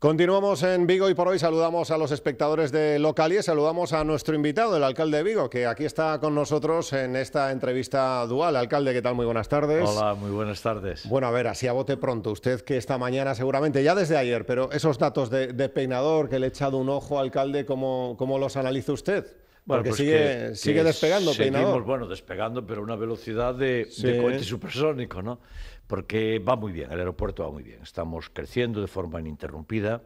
Continuamos en Vigo y por hoy saludamos a los espectadores de Localie, saludamos a nuestro invitado, el alcalde de Vigo, que aquí está con nosotros en esta entrevista dual. Alcalde, ¿qué tal? Muy buenas tardes. Hola, muy buenas tardes. Bueno, a ver, así a bote pronto, usted que esta mañana seguramente, ya desde ayer, pero esos datos de, peinador que le he echado un ojo, alcalde, ¿cómo, cómo los analiza usted? Bueno, Porque pues sigue, sigue despegando, seguimos, peinador. Bueno, despegando, pero a una velocidad de, de cohete supersónico, ¿no? porque va muy bien, el aeropuerto va muy bien. Estamos creciendo de forma ininterrumpida,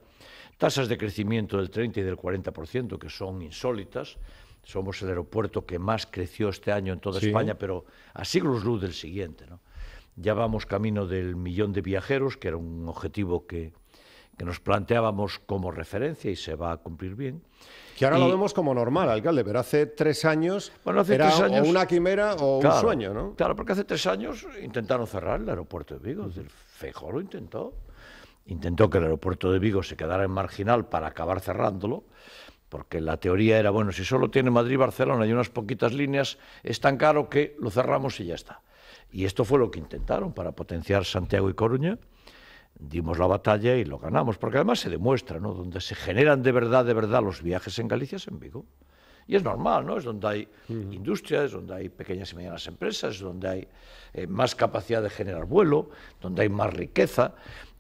tasas de crecimiento del 30 y del 40%, que son insólitas. Somos el aeropuerto que más creció este año en toda España, pero a siglos luz del siguiente. ¿no? Ya vamos camino del millón de viajeros, que era un objetivo que que nos planteábamos como referencia y se va a cumplir bien. Que ahora lo vemos como normal, alcalde, pero hace tres años bueno, hace era tres años, una quimera o un sueño, ¿no? Claro, porque hace tres años intentaron cerrar el aeropuerto de Vigo, el fejo lo intentó. Intentó que el aeropuerto de Vigo se quedara en marginal para acabar cerrándolo, porque la teoría era, bueno, si solo tiene Madrid-Barcelona y unas poquitas líneas, es tan caro que lo cerramos y ya está. Y esto fue lo que intentaron para potenciar Santiago y Coruña dimos la batalla y lo ganamos, porque además se demuestra, ¿no? Donde se generan de verdad, de verdad los viajes en Galicia es en Vigo. Y es normal, ¿no? Es donde hay es industrias, donde hay pequeñas y medianas empresas, es donde hay eh, más capacidad de generar vuelo, donde hay más riqueza.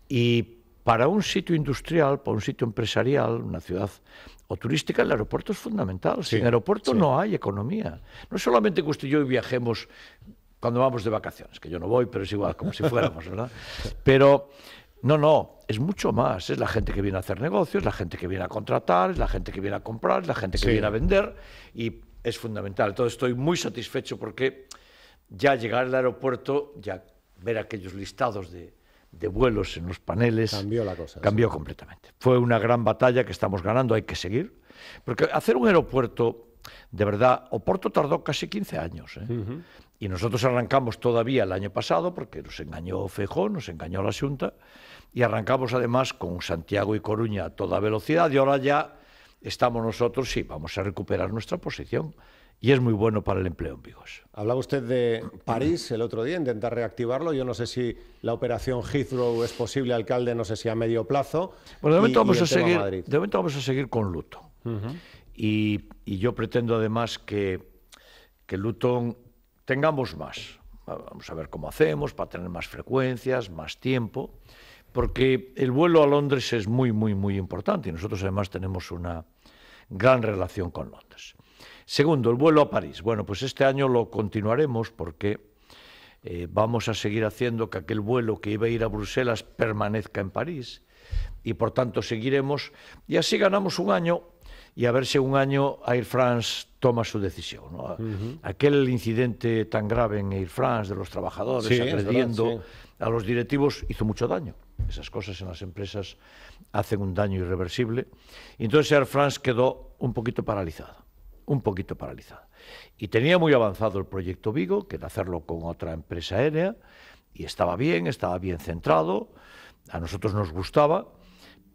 Y para un sitio industrial, para un sitio empresarial, una ciudad o turística, el aeropuerto es fundamental. Sin aeropuerto no hay economía. No solamente que usted y yo viajemos cuando vamos de vacaciones, que yo no voy, pero es igual, como si fuéramos, ¿verdad? Pero no, no, es mucho más. Es la gente que viene a hacer negocios, es la gente que viene a contratar, es la gente que viene a comprar, es la gente que viene a vender y es fundamental. Entonces estoy muy satisfecho porque ya llegar al aeropuerto, ya ver aquellos listados de, vuelos en los paneles. Cambió la cosa. Cambió completamente. Fue una gran batalla que estamos ganando, hay que seguir. Porque hacer un aeropuerto, de verdad, Oporto tardó casi 15 años. ¿eh? Y nosotros arrancamos todavía el año pasado, porque nos engañó fejo nos engañó la Junta, y arrancamos además con Santiago y Coruña a toda velocidad y ahora ya estamos nosotros, sí, vamos a recuperar nuestra posición y es muy bueno para el empleo en Vigos. Hablaba usted de París el otro día, intentar reactivarlo. Yo no sé si la operación Heathrow es posible, alcalde, no sé si a medio plazo. Bueno, pues de momento, vamos, a seguir, de momento vamos a seguir con luto. y, y, yo pretendo además que, que Luton tengamos más. Vamos a ver cómo hacemos para tener más frecuencias, más tiempo porque el vuelo a Londres es muy, muy, muy importante y nosotros además tenemos una gran relación con Londres. Segundo, el vuelo a París. Bueno, pues este año lo continuaremos porque eh, vamos a seguir haciendo que aquel vuelo que iba a ir a Bruselas permanezca en París y por tanto seguiremos y así ganamos un año y a ver si un año Air France toma su decisión. Aquel incidente tan grave en Air France de los trabajadores agrediendo a los directivos hizo mucho daño. Esas cosas en las empresas hacen un daño irreversible. Y entonces Air France quedó un poquito paralizado, un poquito paralizada. Y tenía muy avanzado el proyecto Vigo, que era hacerlo con otra empresa aérea, y estaba bien, estaba bien centrado, a nosotros nos gustaba,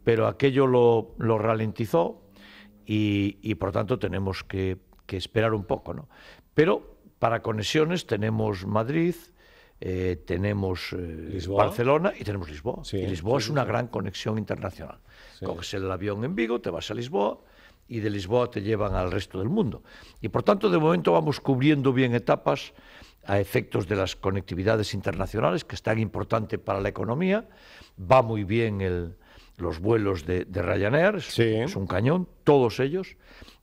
pero aquello lo, ralentizó y, por tanto tenemos que, esperar un poco. ¿no? Pero para conexiones tenemos Madrid, eh, tenemos eh, Barcelona y tenemos Lisboa. y Lisboa es una gran conexión internacional. Coges el avión en Vigo, te vas a Lisboa y de Lisboa te llevan al resto del mundo. Y por tanto, de momento vamos cubriendo bien etapas a efectos de las conectividades internacionales, que es tan importante para la economía. Va muy bien el, los vuelos de, Ryanair, es, un cañón, todos ellos.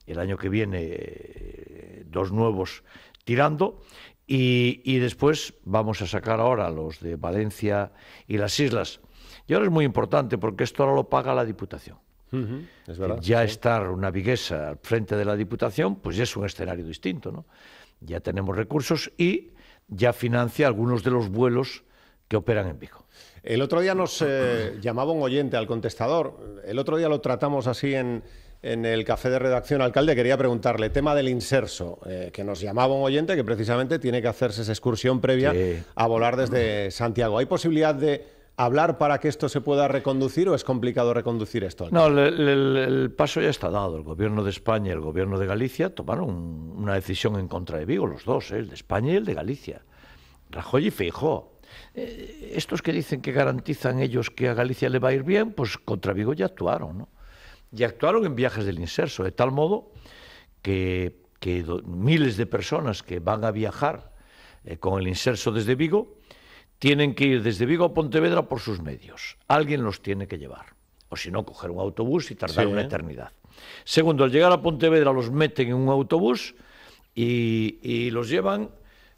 El año que viene, eh, dos nuevos tirando. Y, después vamos a sacar ahora los de Valencia y las islas. Y ahora es muy importante porque esto ahora lo paga la Diputación. ya estar una viguesa al frente de la Diputación, pues ya es un escenario distinto, ¿no? Ya tenemos recursos y ya financia algunos de los vuelos que operan en Vigo. El otro día nos eh, llamaba un oyente al contestador. El otro día lo tratamos así en, en el café de redacción, alcalde, quería preguntarle, tema del inserso, eh, que nos llamaba un oyente que precisamente tiene que hacerse esa excursión previa a volar desde Santiago. ¿Hay posibilidad de hablar para que esto se pueda reconducir o es complicado reconducir esto? No, el, paso ya está dado. El gobierno de España y el gobierno de Galicia tomaron una decisión en contra de Vigo, los dos, ¿eh? el de España y el de Galicia. Rajoy y Feijó. Eh, estos que dicen que garantizan ellos que a Galicia le va a ir bien, pues contra Vigo ya actuaron, ¿no? y actuaron en viajes del inserso, de tal modo que, miles de personas que van a viajar eh, con el inserso desde Vigo tienen que ir desde Vigo a Pontevedra por sus medios. Alguien los tiene que llevar. O si no, coger un autobús y tardar una ¿eh? eternidad. Segundo, al llegar a Pontevedra los meten en un autobús y los llevan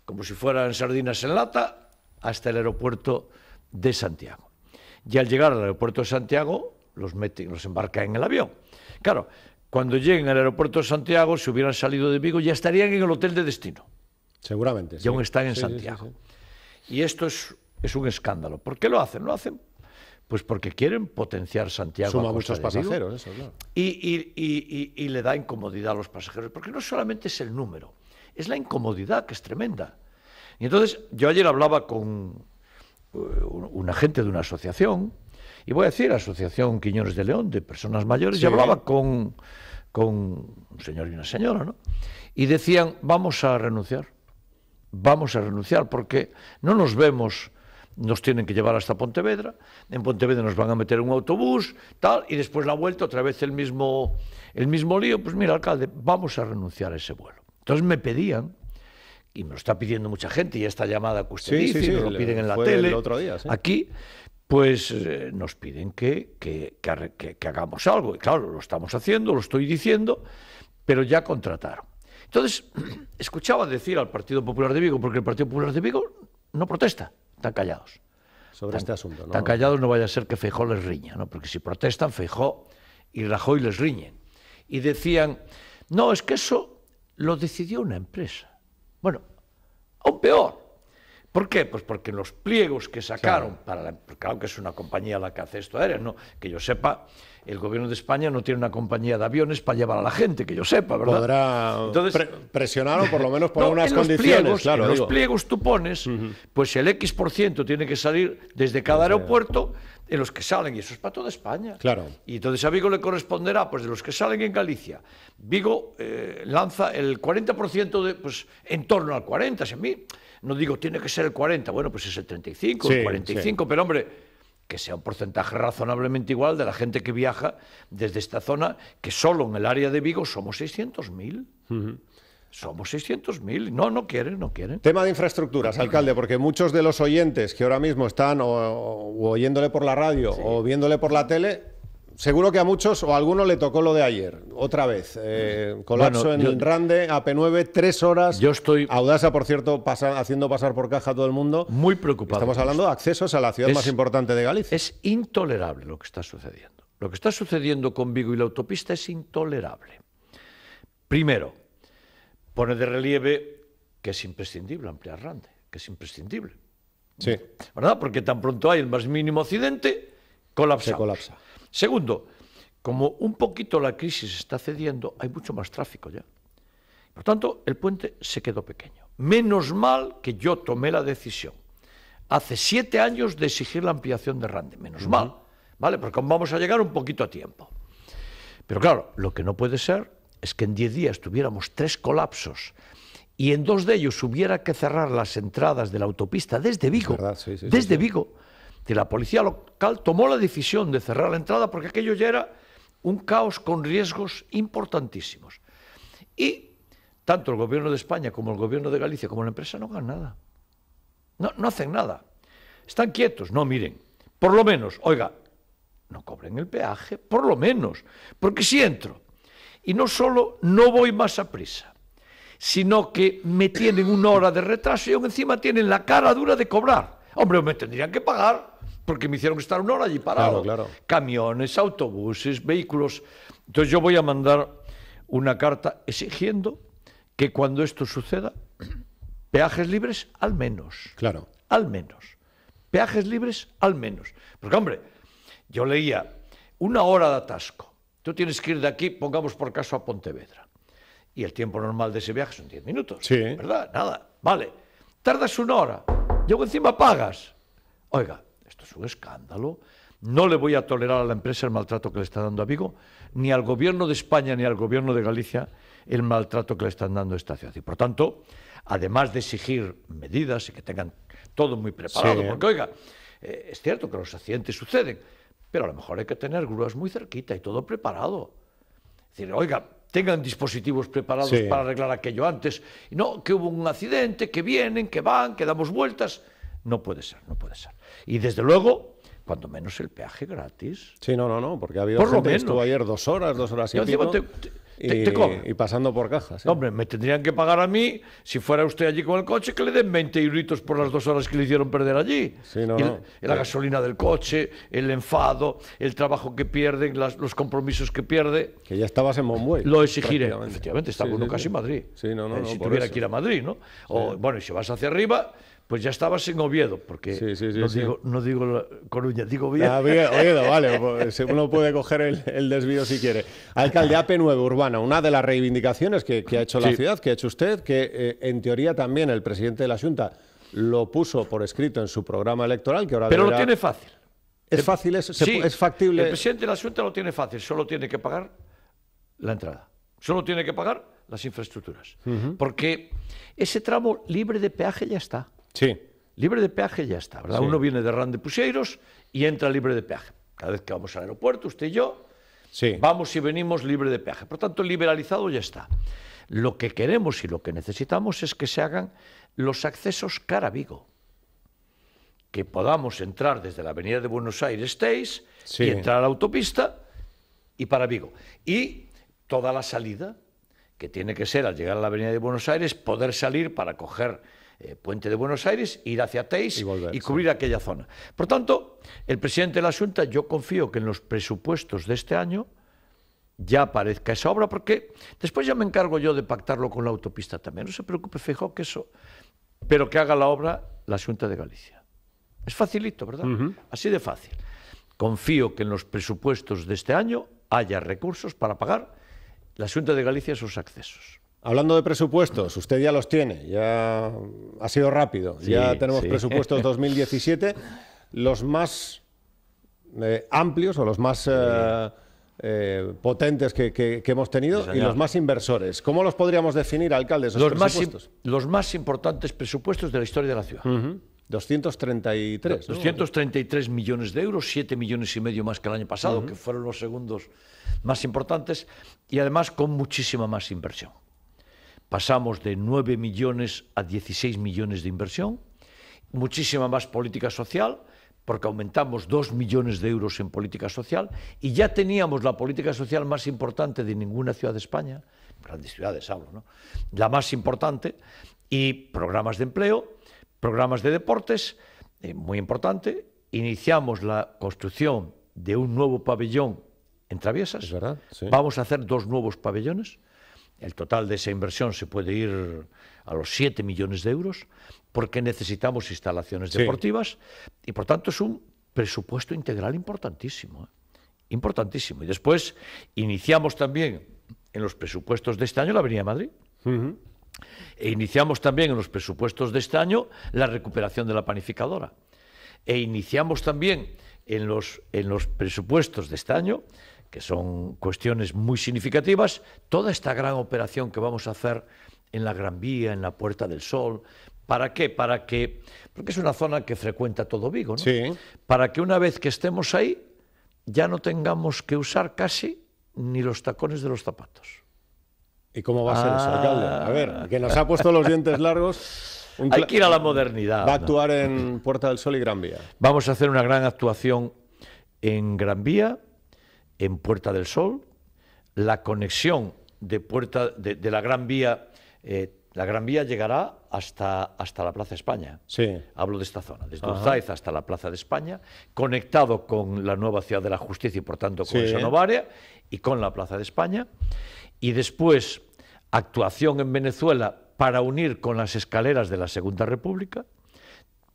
como si fueran sardinas en lata hasta el aeropuerto de Santiago. Y al llegar al aeropuerto de Santiago, los, mete, los embarca en el avión. Claro, cuando lleguen al aeropuerto de Santiago, si hubieran salido de Vigo, ya estarían en el hotel de destino. Seguramente. Y aún están en Santiago. y esto es, un escándalo. ¿Por qué lo hacen? Lo hacen pues porque quieren potenciar Santiago. Suma a muchos pasajeros, eso, claro. Y, y, y, y, le da incomodidad a los pasajeros, porque no solamente es el número, es la incomodidad que es tremenda. Y entonces, yo ayer hablaba con eh, un agente de una asociación y voy a decir, Asociación Quiñones de León de Personas Mayores, y hablaba con, con un señor y una señora, ¿no? Y decían, vamos a renunciar, vamos a renunciar, porque no nos vemos nos tienen que llevar hasta Pontevedra, en Pontevedra nos van a meter un autobús, tal, y después la vuelta otra vez el mismo, el mismo lío, pues mira, alcalde, vamos a renunciar a ese vuelo. Entonces me pedían, y me lo está pidiendo mucha gente, y esta llamada que usted dice, lo piden en la tele, aquí, pues eh, nos piden que, hagamos algo. Y claro, lo estamos haciendo, lo estoy diciendo, pero ya contrataron. Entonces, escuchaba decir al Partido Popular de Vigo, porque el Partido Popular de Vigo no protesta, están callados. Sobre este asunto, ¿no? Tan callados no vaya a ser que Feijó les riña, ¿no? Porque si protestan, Feijó y Rajoy les riñen. Y decían, no, es que eso lo decidió una empresa. Bueno, aún peor, ¿Por qué? Pues porque los pliegos que sacaron, claro, para pues claro que es una compañía la que hace esto aéreo, no, que yo sepa, el gobierno de España no tiene una compañía de aviones para llevar a la gente, que yo sepa, ¿verdad? Podrá por lo menos por unas condiciones, claro. En los pliegos tú pones, pues el X% tiene que salir desde cada aeropuerto de los que salen, y eso es para toda España. Claro. Y entonces a Vigo le corresponderá, pues de los que salen en Galicia, Vigo eh, lanza el 40% de, pues en torno al 40, si a no digo tiene que ser el 40, bueno, pues es el 35, el 45, pero hombre, que sea un porcentaje razonablemente igual de la gente que viaja desde esta zona, que solo en el área de Vigo somos 600.000. Somos 600.000. No, no quieren, no quieren. Tema de infraestructuras, alcalde, porque muchos de los oyentes que ahora mismo están o, oyéndole por la radio o viéndole por la tele seguro que a muchos o a algunos le tocó lo de ayer, otra vez. Eh, colapso en Rande, AP9, tres horas. Yo estoy. Audasa, por cierto, haciendo pasar por caja a todo el mundo. Muy preocupado. Estamos hablando de accesos a la ciudad más importante de Galicia. Es intolerable lo que está sucediendo. Lo que está sucediendo con Vigo y la autopista es intolerable. Primero, pone de relieve que es imprescindible ampliar Rande, que es imprescindible. Sí. ¿Verdad? Porque tan pronto hay el más mínimo accidente, colapsa. Se colapsa. Segundo, como un poquito la crisis está cediendo, hay mucho más tráfico ya. Por tanto, el puente se quedó pequeño. Menos mal que yo tomé la decisión hace siete años de exigir la ampliación de Rande. Menos mal, ¿vale? Porque vamos a llegar un poquito a tiempo. Pero claro, lo que no puede ser es que en diez días tuviéramos tres colapsos y en dos de ellos hubiera que cerrar las entradas de la autopista desde Vigo, desde Vigo, la policía local tomó la decisión de cerrar la entrada porque aquello ya era un caos con riesgos importantísimos. Y tanto el gobierno de España como el gobierno de Galicia como la empresa no ganan nada. No, no hacen nada. Están quietos. No, miren. Por lo menos, oiga, no cobren el peaje, por lo menos. Porque si entro y no solo no voy más a prisa, sino que me tienen una hora de retraso y encima tienen la cara dura de cobrar. Hombre, me tendrían que pagar porque me hicieron estar una hora allí parado. Camiones, autobuses, vehículos. Entonces yo voy a mandar una carta exigiendo que cuando esto suceda, peajes libres al menos. Claro. Al menos. Peajes libres al menos. Porque, hombre, yo leía una hora de atasco. Tú tienes que ir de aquí, pongamos por caso, a Pontevedra. Y el tiempo normal de ese viaje son 10 minutos. Sí. ¿Verdad? Nada. Vale. Tardas una hora. Luego encima pagas. Oiga, esto es un escándalo. No le voy a tolerar a la empresa el maltrato que le está dando a Vigo, ni al gobierno de España ni al gobierno de Galicia el maltrato que le están dando a esta ciudad. Y por tanto, además de exigir medidas y que tengan todo muy preparado, porque oiga, eh, es cierto que los accidentes suceden, pero a lo mejor hay que tener grúas muy cerquita y todo preparado. Es decir, oiga, tengan dispositivos preparados para arreglar aquello antes. No, que hubo un accidente, que vienen, que van, que damos vueltas. No puede ser, no puede ser. Y desde luego, cuando menos el peaje gratis. Sí, no, no, no, porque ha habido gente estuvo ayer dos horas, dos horas y Yo y, pasando por cajas. Hombre, me tendrían que pagar a mí, si fuera usted allí con el coche, que le den 20 euros por las dos horas que le hicieron perder allí. Sí, no, y La eh. gasolina del coche, el enfado, el trabajo que pierden, los compromisos que pierde. Que ya estabas en Monbuey. Lo exigiré. Efectivamente, estaba uno casi en Madrid. Sí, no, no, eh, si tuviera que ir a Madrid, ¿no? O, Bueno, y si vas hacia arriba, pues ya estaba sin Oviedo, porque no, digo, Coruña, digo ah, Oviedo. Oviedo, vale, uno pues, puede coger el, desvío si quiere. Alcalde Ape 9 Urbana, una de las reivindicaciones que, ha hecho la ciudad, que ha hecho usted, que eh, en teoría también el presidente de la Junta lo puso por escrito en su programa electoral, que ahora Pero lo tiene fácil. ¿Es fácil eso? ¿Es factible? El presidente de la Junta lo tiene fácil, solo tiene que pagar la entrada. Solo tiene que pagar las infraestructuras. Porque ese tramo libre de peaje ya está. Sí. Libre de peaje ya está, ¿verdad? Uno viene de Rande Puseiros y entra libre de peaje. Cada vez que vamos al aeropuerto, usted y yo, sí. vamos y venimos libre de peaje. Por tanto, liberalizado ya está. Lo que queremos y lo que necesitamos es que se hagan los accesos cara a Vigo. Que podamos entrar desde la avenida de Buenos Aires, estéis y entrar a la autopista y para Vigo. Y toda la salida, que tiene que ser al llegar a la avenida de Buenos Aires, poder salir para coger eh, puente de Buenos Aires, ir hacia Teis y, cubrir aquella zona. Por tanto, el presidente de la Junta, yo confío que en los presupuestos de este año ya aparezca esa obra, porque después ya me encargo yo de pactarlo con la autopista también. No se preocupe, fijo que eso. Pero que haga la obra la Junta de Galicia. Es facilito, ¿verdad? Así de fácil. Confío que en los presupuestos de este año haya recursos para pagar la Junta de Galicia esos accesos. Hablando de presupuestos, usted ya los tiene, ya ha sido rápido, ya tenemos presupuestos 2017, los más eh, amplios o los más eh, eh, potentes que, hemos tenido y los más inversores. ¿Cómo los podríamos definir, alcalde, esos los Más, los más importantes presupuestos de la historia de la ciudad. 233. 233 millones de euros, 7 millones y medio más que el año pasado, que fueron los segundos más importantes, y además con muchísima más inversión pasamos de 9 millones a 16 millones de inversión, muchísima más política social, porque aumentamos 2 millones de euros en política social y ya teníamos la política social más importante de ninguna ciudad de España, grandes ciudades hablo, ¿no? la más importante, y programas de empleo, programas de deportes, eh, muy importante, iniciamos la construcción de un nuevo pabellón en Traviesas, verdad, vamos a hacer dos nuevos pabellones, el total de esa inversión se puede ir a los 7 millones de euros porque necesitamos instalaciones deportivas y por tanto es un presupuesto integral importantísimo. ¿eh? Importantísimo. Y después iniciamos también en los presupuestos de este año la Avenida Madrid. E iniciamos también en los presupuestos de este año la recuperación de la panificadora. E iniciamos también en los, en los presupuestos de este año que son cuestiones muy significativas, toda esta gran operación que vamos a hacer en la Gran Vía, en la Puerta del Sol, ¿para qué? Para que, porque es una zona que frecuenta todo Vigo, ¿no? Sí. Para que una vez que estemos ahí, ya no tengamos que usar casi ni los tacones de los zapatos. ¿Y cómo va a ser eso, ah. A ver, que nos ha puesto los dientes largos. Hay que ir a la modernidad. Va a actuar en Puerta del Sol y Gran Vía. Vamos a hacer una gran actuación en Gran Vía, en Puerta del Sol, la conexión de, Puerta, de, la Gran Vía, eh, la Gran Vía llegará hasta, hasta la Plaza España. Sí. Hablo de esta zona, desde Uzaiz hasta la Plaza de España, conectado con la nueva Ciudad de la Justicia y por tanto con esa área y con la Plaza de España. Y después, actuación en Venezuela para unir con las escaleras de la Segunda República,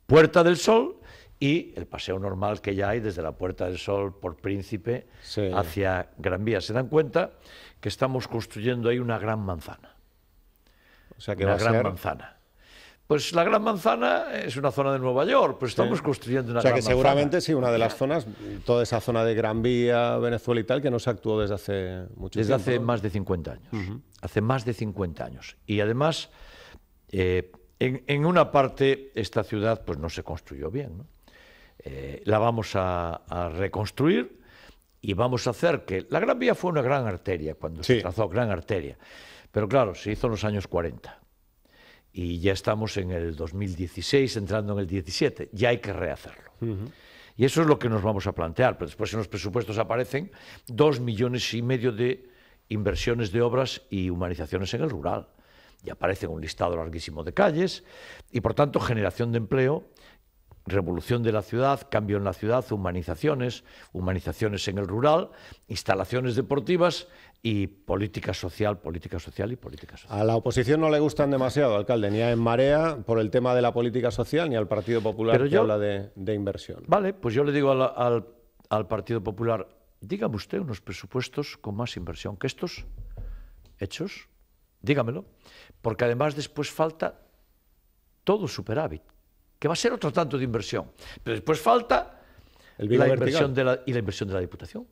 Puerta del Sol y el paseo normal que ya hay desde la Puerta del Sol por Príncipe hacia Gran Vía. Se dan cuenta que estamos construyendo ahí una gran manzana. O sea, que una va gran a ser... manzana. Pues la Gran Manzana es una zona de Nueva York, pues estamos construyendo una gran manzana. O sea que seguramente sí, una de las zonas, toda esa zona de Gran Vía, Venezuela y tal, que no se actuó desde hace mucho desde tiempo. Desde hace más de 50 años. Hace más de 50 años. Y además, eh, en, en, una parte, esta ciudad pues no se construyó bien, ¿no? Eh, la vamos a, reconstruir y vamos a hacer que... La Gran Vía fue una gran arteria cuando se trazó, gran arteria. Pero claro, se hizo en los años 40. Y ya estamos en el 2016, entrando en el 17. Ya hay que rehacerlo. Y eso es lo que nos vamos a plantear. Pero después en los presupuestos aparecen dos millones y medio de inversiones de obras y humanizaciones en el rural. Y aparece un listado larguísimo de calles y, por tanto, generación de empleo revolución de la ciudad, cambio en la ciudad, humanizaciones, humanizaciones en el rural, instalaciones deportivas y política social, política social y política social. A la oposición no le gustan demasiado, alcalde, ni a En Marea por el tema de la política social, ni al Partido Popular que habla de, inversión. Vale, pues yo le digo al, al Partido Popular, dígame usted unos presupuestos con más inversión que estos hechos, dígamelo, porque además después falta todo superávit que va a ser otro tanto de inversión. Pero después falta la inversión de la, y la inversión de la Diputación.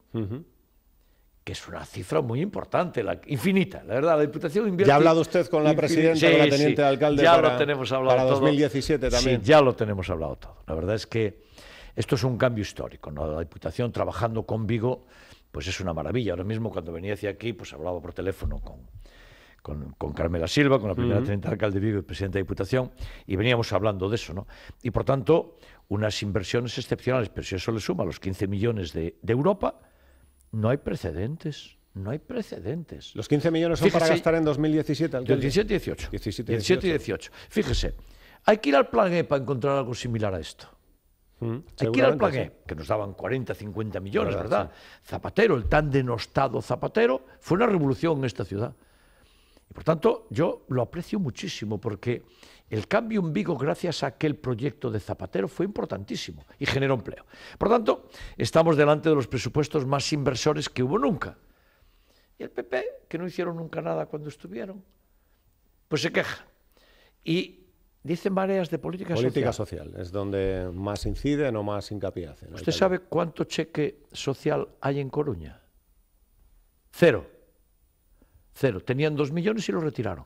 que es una cifra muy importante, la, infinita, la verdad, la Diputación invierte... Ya ha hablado usted con la presidenta, la teniente de alcalde ya lo tenemos hablado 2017 también. Sí, ya lo tenemos hablado todo. La verdad es que esto es un cambio histórico, la Diputación trabajando con Vigo, pues es una maravilla. Ahora mismo cuando venía hacia aquí, pues hablaba por teléfono con, con, Carmela Silva, con la primera uh alcalde de Vigo y presidenta de Diputación, y veníamos hablando de eso, ¿no? Y por tanto, unas inversiones excepcionales, pero si eso le suma los 15 millones de, Europa, no hay precedentes. No hay precedentes. Los 15 millones son para gastar en 2017, alcalde. 17 y 18. 18. Fíjese, hay que ir al plan E para encontrar algo similar a esto. Mm, hay que ir al plan E, que nos daban 40, 50 millones, ¿verdad? Zapatero, el tan denostado Zapatero, fue una revolución en esta ciudad. Y por tanto, yo lo aprecio muchísimo porque el cambio en Vigo, gracias a aquel proyecto de Zapatero, fue importantísimo y generó empleo. Por tanto, estamos delante de los presupuestos más inversores que hubo nunca. Y el PP, que no hicieron nunca nada cuando estuvieron, pues se queja. Y Dicen mareas de política, política social. Política social, es donde más inciden o más hincapié hacen. ¿Usted sabe cuánto cheque social hay en Coruña? Cero. Cero. Tenían dos millones y lo retiraron.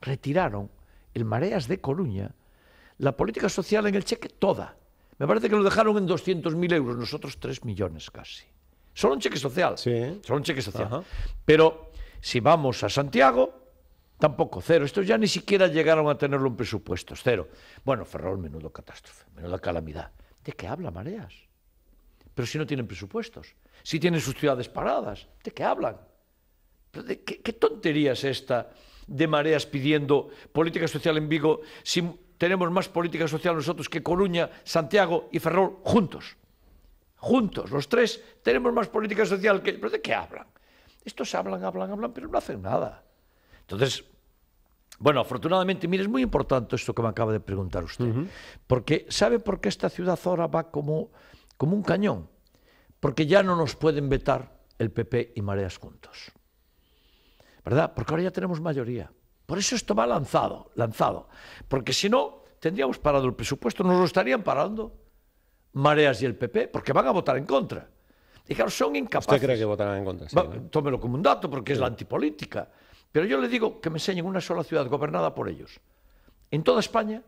Retiraron el Mareas de Coruña, la política social en el cheque toda. Me parece que lo dejaron en 200.000 euros, nosotros tres millones casi. Solo un cheque social. Sí. Solo un cheque social. Pero si vamos a Santiago, tampoco, cero. Estos ya ni siquiera llegaron a tenerlo en presupuestos, cero. Bueno, Ferrol, menudo catástrofe, menuda calamidad. ¿De qué habla Mareas? Pero si no tienen presupuestos, si tienen sus ciudades paradas, ¿de qué hablan? ¿Qué, ¿Qué, tontería es esta de mareas pidiendo política social en Vigo si tenemos más política social nosotros que Coruña, Santiago y Ferrol juntos? Juntos, los tres tenemos más política social que... ¿Pero de qué hablan? Estos hablan, hablan, hablan, pero no hacen nada. Entonces, bueno, afortunadamente, mire, es muy importante esto que me acaba de preguntar usted, porque ¿sabe por qué esta ciudad ahora va como un cañón? Porque ya no nos pueden vetar el PP y Mareas juntos. ¿verdad? Porque ahora ya tenemos mayoría. Por eso esto va lanzado, lanzado. Porque si no, tendríamos parado el presupuesto, nos lo estarían parando Mareas y el PP, porque van a votar en contra. Y claro, son incapaces. ¿Usted cree que votarán en contra? Sí, va, ¿no? Tómelo como un dato, porque sí. es la antipolítica. Pero yo le digo que me enseñen una sola ciudad gobernada por ellos, en toda España,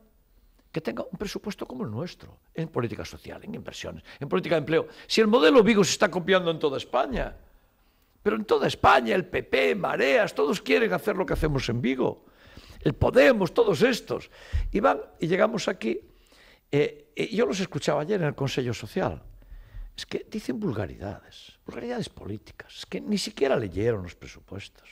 que tenga un presupuesto como el nuestro, en política social, en inversiones, en política de empleo. Si el modelo Vigo se está copiando en toda España. Pero en toda España, el PP, Mareas, todos quieren hacer lo que hacemos en Vigo. El Podemos, todos estos. Y van, y llegamos aquí. Eh, yo los escuchaba ayer en el Consejo Social. Es que dicen vulgaridades, vulgaridades políticas. Es que ni siquiera leyeron los presupuestos.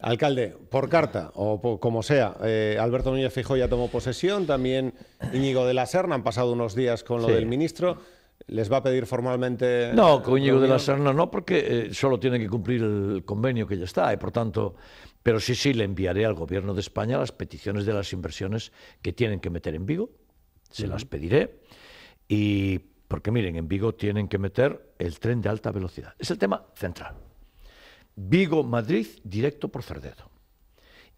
Alcalde, por carta o como sea, eh, Alberto Núñez Fijó ya tomó posesión, también Íñigo de la Serna, han pasado unos días con lo del ministro les va a pedir formalmente... No, con de la Serna no, porque eh, solo tiene que cumplir el convenio que ya está, y por tanto... Pero sí, sí, le enviaré al Gobierno de España las peticiones de las inversiones que tienen que meter en Vigo, se las pediré, y porque miren, en Vigo tienen que meter el tren de alta velocidad. Es el tema central. Vigo-Madrid directo por Cerdedo.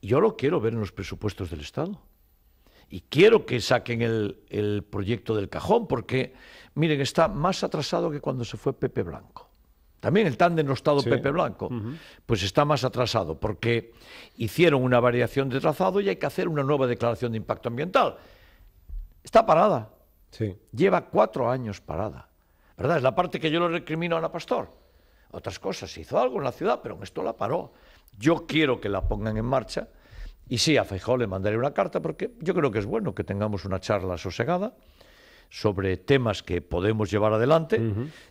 Yo lo quiero ver en los presupuestos del Estado. Y quiero que saquen el proyecto del cajón, porque miren, está más atrasado que cuando se fue Pepe Blanco. También el tan denostado Pepe Blanco, pues está más atrasado porque hicieron una variación de trazado y hay que hacer una nueva declaración de impacto ambiental. Está parada. Lleva cuatro años parada. ¿Verdad? Es la parte que yo le recrimino a Ana Pastor. Otras cosas, hizo algo en la ciudad, pero en esto la paró. Yo quiero que la pongan en marcha. Y sí, a Feijó le mandaré una carta porque yo creo que es bueno que tengamos una charla sosegada sobre temas que podemos llevar adelante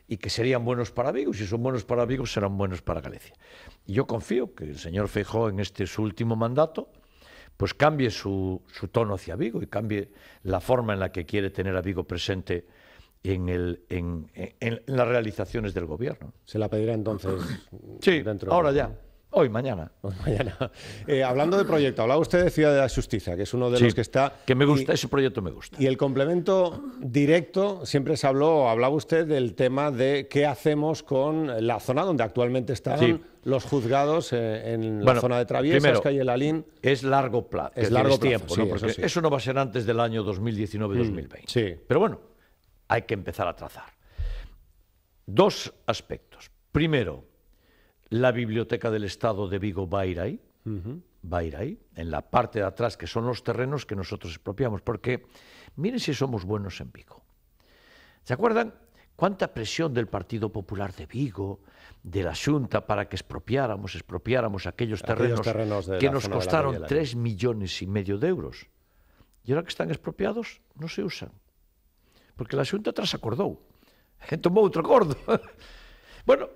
y que serían buenos para Vigo. Si son buenos para Vigo, serán buenos para Galicia. Y yo confío que el señor Feijó, en este su último mandato, pues cambie su, tono hacia Vigo y cambie la forma en la que quiere tener a Vigo presente en, las realizaciones del gobierno. Se la pedirá entonces. sí, ahora ya. Hoy, mañana. Eh, hablando de proyecto, hablaba usted de Ciudad de la Justicia, que es uno de los que está... Que me gusta, ese proyecto me gusta. Y el complemento directo, siempre se habló, hablaba usted del tema de qué hacemos con la zona donde actualmente están los juzgados eh, en la zona de Traviesas, calle Lalín. Es largo plazo. Es largo tiempo, eso, no va a ser antes del año 2019-2020. Mm, sí. Pero bueno, hay que empezar a trazar. Dos aspectos. Primero, la Biblioteca del Estado de Vigo va a ir ahí, uh -huh. va a ir ahí, en la parte de atrás, que son los terrenos que nosotros expropiamos, porque miren si somos buenos en Vigo. ¿Se acuerdan cuánta presión del Partido Popular de Vigo, de la Junta, para que expropiáramos, expropiáramos aquellos terrenos, aquellos terrenos que nos costaron tres millones y medio de euros? Y ahora que están expropiados, no se usan. Porque la Xunta tras acordó. tomou outro acordo. bueno,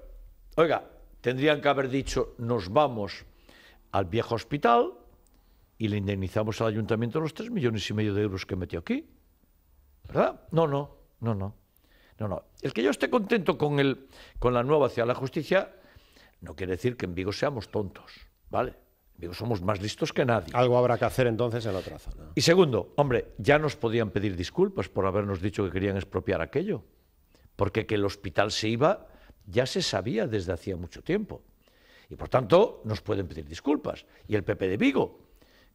oiga, tendrían que haber dicho, nos vamos al viejo hospital y le indemnizamos al ayuntamiento los tres millones y medio de euros que metió aquí. ¿Verdad? No, no, no, no. No, El que yo esté contento con, el, con la nueva hacia la justicia no quiere decir que en Vigo seamos tontos, ¿vale? En Vigo somos más listos que nadie. Algo habrá que hacer entonces en la otra zona. Y segundo, hombre, ya nos podían pedir disculpas por habernos dicho que querían expropiar aquello. Porque que el hospital se iba ya se sabía desde hacía mucho tiempo. Y por tanto, nos pueden pedir disculpas. Y el PP de Vigo,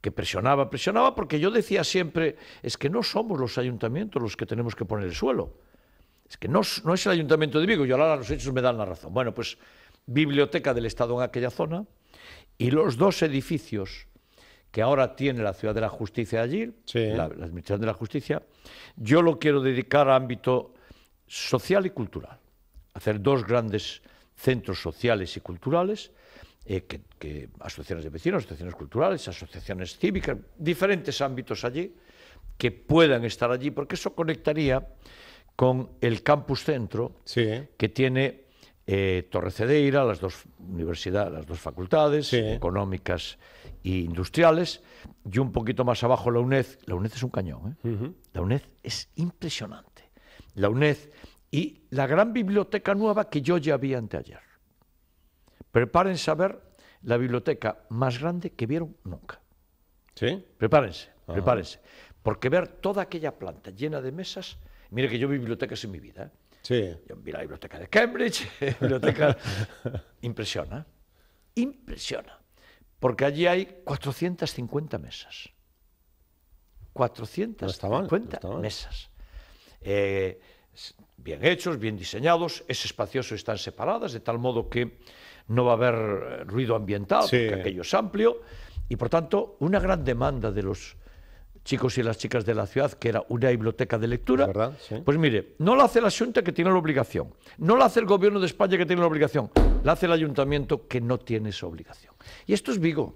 que presionaba, presionaba, porque yo decía siempre, es que no somos los ayuntamientos los que tenemos que poner el suelo. Es que no, es el ayuntamiento de Vigo, y ahora los hechos me dan la razón. Bueno, pues biblioteca del Estado en aquella zona y los dos edificios que ahora tiene la Ciudad de la Justicia allí, la Administración de la Justicia, yo lo quiero dedicar a ámbito social y cultural hacer dos grandes centros sociales y culturales, eh, que, asociaciones de vecinos, asociaciones culturales, asociaciones cívicas, diferentes ámbitos allí, que puedan estar allí, porque eso conectaría con el campus centro que tiene eh, Torrecedeira, las dos universidades, las dos facultades, económicas e industriales, y un poquito más abajo la UNED. La UNED es un cañón, ¿eh? La UNED es impresionante. La UNED y la gran biblioteca nueva que yo ya vi anteayer. Prepárense a ver la biblioteca más grande que vieron nunca. ¿Sí? Prepárense, prepárense. Porque ver toda aquella planta llena de mesas, mire que yo vi bibliotecas en mi vida. ¿eh? Sí. Yo vi la biblioteca de Cambridge, biblioteca... impresiona, impresiona. Porque allí hay 450 mesas. 450 mesas. Eh, bien hechos, bien diseñados, es espacioso, están separadas, de tal modo que no va a haber eh, ruido ambiental, que porque aquello es amplio, y por tanto una gran demanda de los chicos y las chicas de la ciudad, que era una biblioteca de lectura, pues mire, no la hace la Junta que tiene la obligación, no la hace el Gobierno de España que tiene la obligación, la hace el Ayuntamiento que no tiene esa obligación. Y esto es Vigo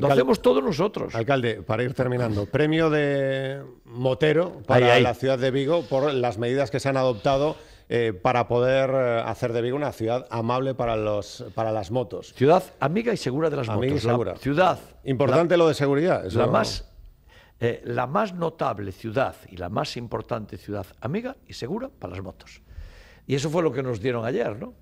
lo hacemos todos nosotros. Alcalde, para ir terminando, premio de Motero para la ciudad de Vigo por las medidas que se han adoptado eh, para poder eh, hacer de Vigo una ciudad amable para, los, para las motos. Ciudad amiga y segura de las amiga motos. segura. ciudad. Importante lo de seguridad. la, más, eh, la más notable ciudad y la más importante ciudad amiga y segura para las motos. Y eso fue lo que nos dieron ayer, ¿no?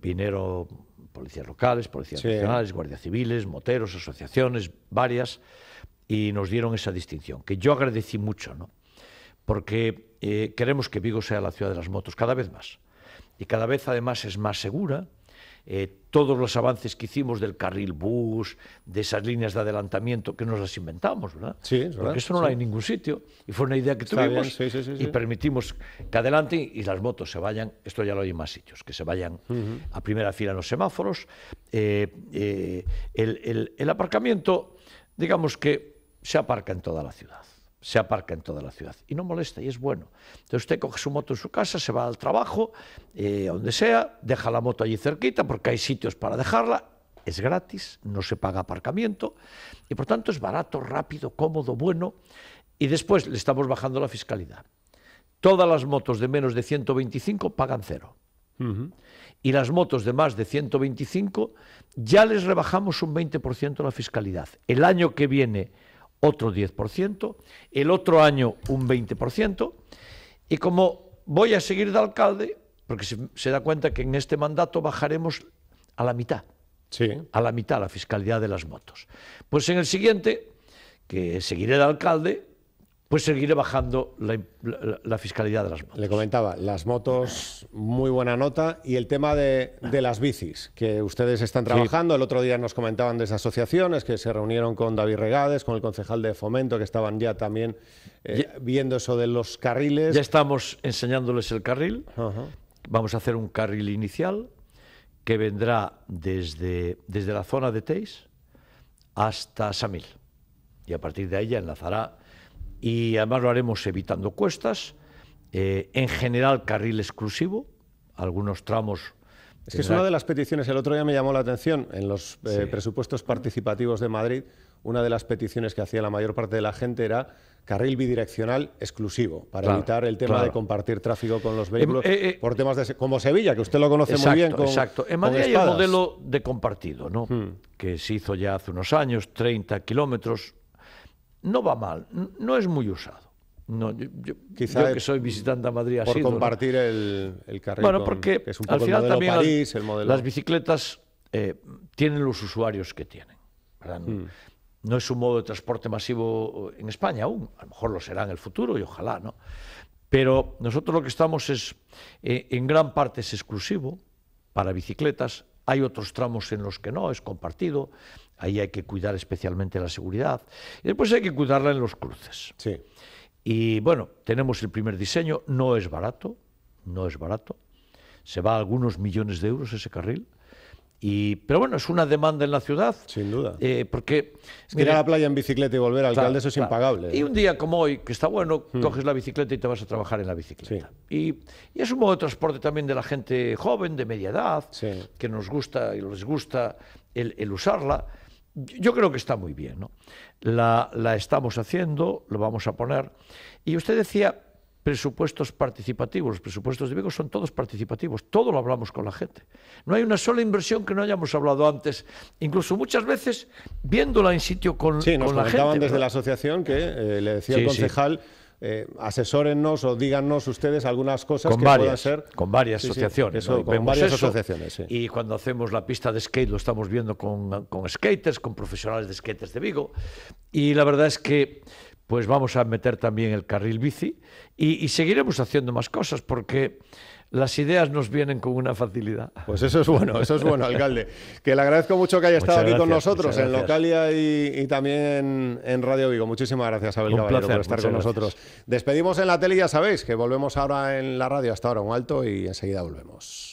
Pinero policías locales, policías regionales, nacionales, guardias civiles, moteros, asociaciones, varias, y nos dieron esa distinción, que yo agradecí mucho, ¿no? porque eh, queremos que Vigo sea la ciudad de las motos cada vez más. Y cada vez además es más segura, eh, todos los avances que hicimos del carril bus, de esas líneas de adelantamiento que nos las inventamos, ¿verdad? Sí, Porque esto no lo hay en ningún sitio. Y fue una idea que tuvimos y permitimos que adelante y las motos se vayan, esto ya lo hay en más sitios, que se vayan a primera fila en los semáforos. Eh, eh, el, el aparcamiento, digamos que se aparca en toda la ciudad se aparca en toda la ciudad y no molesta y es bueno. Entonces usted coge su moto en su casa, se va al trabajo, eh, donde sea, deja la moto allí cerquita porque hay sitios para dejarla, es gratis, no se paga aparcamiento y por tanto es barato, rápido, cómodo, bueno y después le estamos bajando la fiscalidad. Todas las motos de menos de 125 pagan cero. Y las motos de más de 125 ya les rebajamos un 20% la fiscalidad. El año que viene otro 10%, el otro año un 20%, y como voy a seguir de alcalde, porque se, da cuenta que en este mandato bajaremos a la mitad, a la mitad la fiscalidad de las motos. Pues en el siguiente, que seguiré de alcalde, pues seguiré bajando la, fiscalidad de las motos. Le comentaba, las motos, muy buena nota. Y el tema de, las bicis, que ustedes están trabajando. El otro día nos comentaban de esas asociaciones que se reunieron con David Regades, con el concejal de Fomento, que estaban ya también eh, viendo eso de los carriles. Ya estamos enseñándoles el carril. Vamos a hacer un carril inicial que vendrá desde, desde la zona de Teix hasta Samil. Y a partir de ahí enlazará y además lo haremos evitando cuestas, eh, en general carril exclusivo, algunos tramos es que es una de las peticiones, el otro día me llamó la atención, en los eh, presupuestos participativos de Madrid, una de las peticiones que hacía la mayor parte de la gente era carril bidireccional exclusivo, para evitar el tema de compartir tráfico con los em, vehículos eh, por temas de... como Sevilla, que usted lo conoce muy bien. Con, exacto, en Madrid hay un modelo de compartido, ¿no? Hmm. que se hizo ya hace unos años, 30 kilómetros, no va mal, no es muy usado. No, yo, que soy visitante a Madrid así. Por compartir el, el carril. Bueno, porque es un poco al final también París, el modelo... las bicicletas eh, tienen los usuarios que tienen. Hmm. No es un modo de transporte masivo en España aún, a lo mejor lo será en el futuro y ojalá, ¿no? Pero nosotros lo que estamos es, eh, en gran parte es exclusivo para bicicletas, hay otros tramos en los que no, es compartido. Ahí hay que cuidar especialmente la seguridad. Y después hay que cuidarla en los cruces. Sí. Y bueno, tenemos el primer diseño, no es barato, no es barato. Se va a algunos millones de euros ese carril. Y, pero bueno, es una demanda en la ciudad. Sin duda. Eh, porque. ir a la playa en bicicleta y volver al alcalde, eso es impagable. Y un día como hoy, que está bueno, hmm. coges la bicicleta y te vas a trabajar en la bicicleta. Y, es un modo de transporte también de la gente joven, de media edad, que nos gusta y les gusta el, usarla. Yo creo que está muy bien, la estamos haciendo, lo vamos a poner. Y usted decía presupuestos participativos. Los presupuestos de Vigo son todos participativos, todo lo hablamos con la gente. No hay una sola inversión que no hayamos hablado antes, incluso muchas veces viéndola en sitio con, sí, con nos la gente. desde la asociación que eh, le decía al el concejal. asesórenos eh, asesórennos o díganos ustedes algunas cosas que varias, puedan ser... Con varias asociaciones. eso, con varias asociaciones, Y cuando hacemos la pista de skate lo estamos viendo con, con skaters, con profesionales de skaters de Vigo. Y la verdad es que pues vamos a meter también el carril bici y, seguiremos haciendo más cosas porque las ideas nos vienen con una facilidad. Pues eso es bueno, eso es bueno, alcalde. Que le agradezco mucho que haya estado aquí con nosotros en Localia y, también en Radio Vigo. Muchísimas gracias, Abel Caballero, por estar con nosotros. Despedimos en la tele, ya sabéis, que volvemos ahora en la radio hasta ahora un alto y enseguida volvemos.